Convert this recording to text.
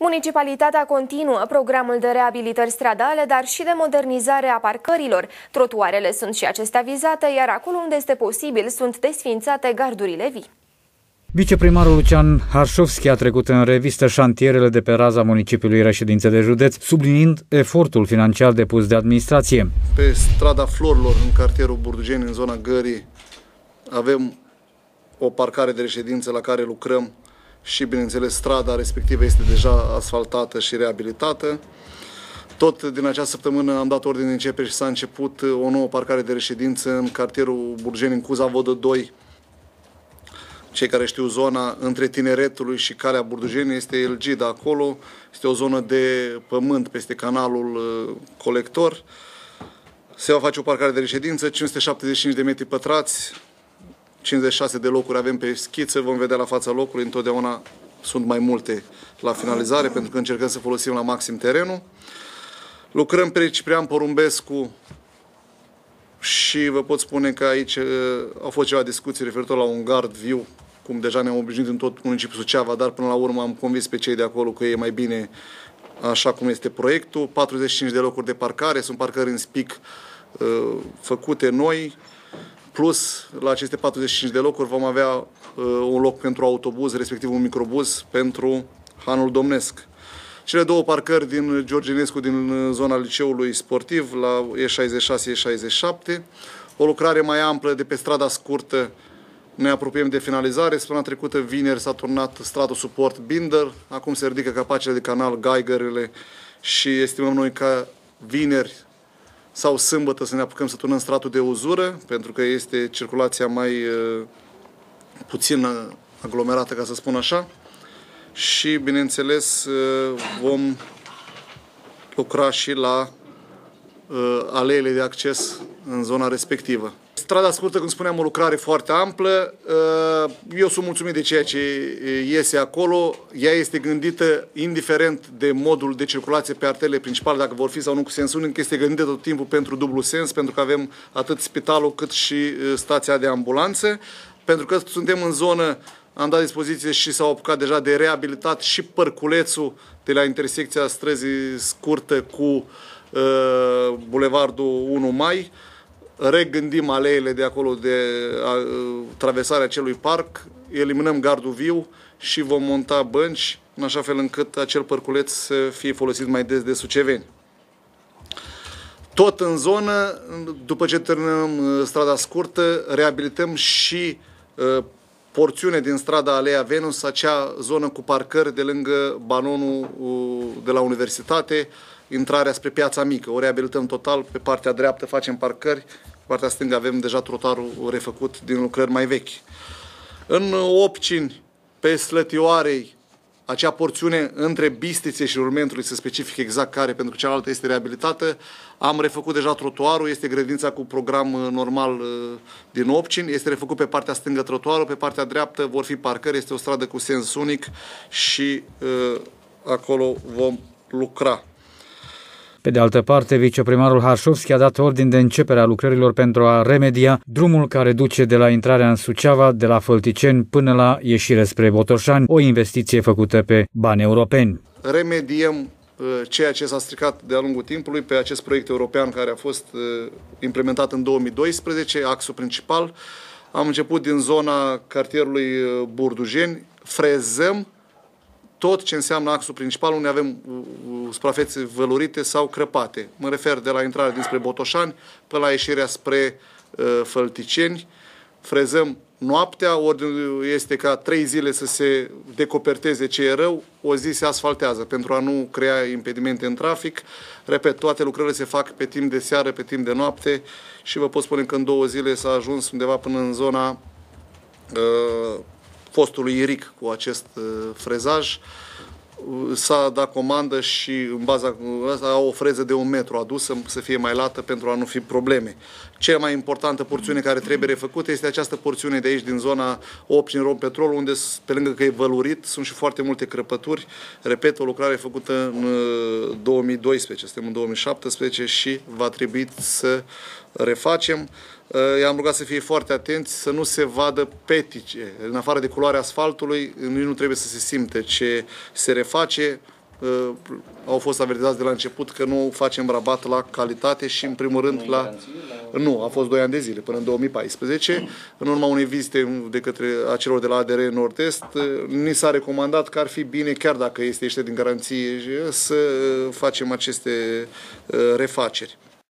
Municipalitatea continuă programul de reabilitări stradale, dar și de modernizare a parcărilor. Trotuarele sunt și acestea vizate, iar acolo unde este posibil sunt desfințate gardurile vii. Viceprimarul Lucian Harșovski a trecut în revistă șantierele de pe raza municipiului reședință de județ, subliniind efortul financiar depus de administrație. Pe strada Florilor, în cartierul Burdugeni, în zona Gării, avem o parcare de reședință la care lucrăm și, bineînțeles, strada respectivă este deja asfaltată și reabilitată. Tot din această săptămână am dat ordine de începere și s-a început uh, o nouă parcare de reședință în cartierul Burgeni, în Cuza Vodă 2. Cei care știu zona între Tineretului și Calea Burdujeni este Elgida acolo. Este o zonă de pământ peste canalul uh, colector. Se va face o parcare de reședință, 575 de metri pătrați, 56 de locuri avem pe schiță, vom vedea la fața locului, întotdeauna sunt mai multe la finalizare, pentru că încercăm să folosim la maxim terenul. Lucrăm pe Ciprian Porumbescu și vă pot spune că aici uh, au fost ceva discuții referitor la un gard viu, cum deja ne-am obișnuit în tot municipiul Suceava, dar până la urmă am convins pe cei de acolo că e mai bine așa cum este proiectul. 45 de locuri de parcare, sunt parcări în spic uh, făcute noi, Plus, la aceste 45 de locuri vom avea uh, un loc pentru autobuz, respectiv un microbuz pentru Hanul Domnesc. Cele două parcări din Georginescu, din uh, zona liceului sportiv, la E66, E67. O lucrare mai amplă de pe strada scurtă ne apropiem de finalizare. Săptămâna trecută, vineri, s-a turnat stratul suport Binder. Acum se ridică capacele de canal, gaigerele și estimăm noi că vineri sau sâmbătă să ne apucăm să turnăm stratul de uzură, pentru că este circulația mai uh, puțin uh, aglomerată, ca să spun așa. Și, bineînțeles, uh, vom lucra și la aleile de acces în zona respectivă. Strada scurtă, cum spuneam, o lucrare foarte amplă. Uh, eu sunt mulțumit de ceea ce uh, iese acolo. Ea este gândită indiferent de modul de circulație pe artele principale, dacă vor fi sau nu cu sens unic, este gândită tot timpul pentru dublu sens, pentru că avem atât spitalul cât și uh, stația de ambulanțe. Pentru că suntem în zonă am dat dispoziție și s-au apucat deja de reabilitat și părculețul de la intersecția străzii scurtă cu uh, Bulevardul 1 Mai regândim aleile de acolo de a, traversarea acelui parc, eliminăm gardul viu și vom monta bănci în așa fel încât acel părculeț să fie folosit mai des de suceveni. Tot în zonă, după ce terminăm uh, strada scurtă, reabilităm și uh, porțiune din strada Alea Venus, acea zonă cu parcări de lângă balonul uh, de la universitate, intrarea spre piața mică. O reabilităm total, pe partea dreaptă facem parcări, pe partea stângă avem deja trotarul refăcut din lucrări mai vechi. În Opcini, pe Slătioarei, acea porțiune între Bistițe și Urmentului, să specific exact care, pentru că cealaltă este reabilitată, am refăcut deja trotuarul, este grădința cu program uh, normal uh, din Opcin, este refăcut pe partea stângă trotuarul, pe partea dreaptă vor fi parcări, este o stradă cu sens unic și uh, acolo vom lucra. Pe de altă parte, viceprimarul Harșovski a dat ordin de începere a lucrărilor pentru a remedia drumul care duce de la intrarea în Suceava, de la Fălticeni până la ieșire spre Botoșani, o investiție făcută pe bani europeni. Remediem uh, ceea ce s-a stricat de-a lungul timpului pe acest proiect european care a fost uh, implementat în 2012, axul principal. Am început din zona cartierului uh, Burdujeni, frezăm tot ce înseamnă axul principal, unde avem suprafețe vălurite sau crăpate. Mă refer de la intrarea dinspre Botoșani până la ieșirea spre uh, Fălticeni. Frezăm noaptea, ordinul este ca trei zile să se decoperteze ce e rău, o zi se asfaltează pentru a nu crea impedimente în trafic. Repet, toate lucrările se fac pe timp de seară, pe timp de noapte și vă pot spune că în două zile s-a ajuns undeva până în zona uh, fostului Iric cu acest uh, frezaj. Uh, s-a dat comandă și în baza asta au o freză de un metru adusă să fie mai lată pentru a nu fi probleme. Cea mai importantă porțiune care trebuie refăcută este această porțiune de aici din zona în Rom Petrol, unde pe lângă că e vălurit sunt și foarte multe crăpături. Repet, o lucrare făcută în 2012, uh, suntem în 2017 și va trebui să refacem. Eh, i-am rugat să fie foarte atenți, să nu se vadă petice. În afară de culoarea asfaltului, nu trebuie să se simte ce se reface. Eh, au fost avertizați de la început că nu facem rabat la calitate și, în primul rând, la... Nu, a fost 2 ani de zile, până în 2014. În urma unei vizite de către acelor de la ADR Nord-Est, eh, ni s-a recomandat că ar fi bine, chiar dacă este ieșit din garanție, să facem aceste refaceri.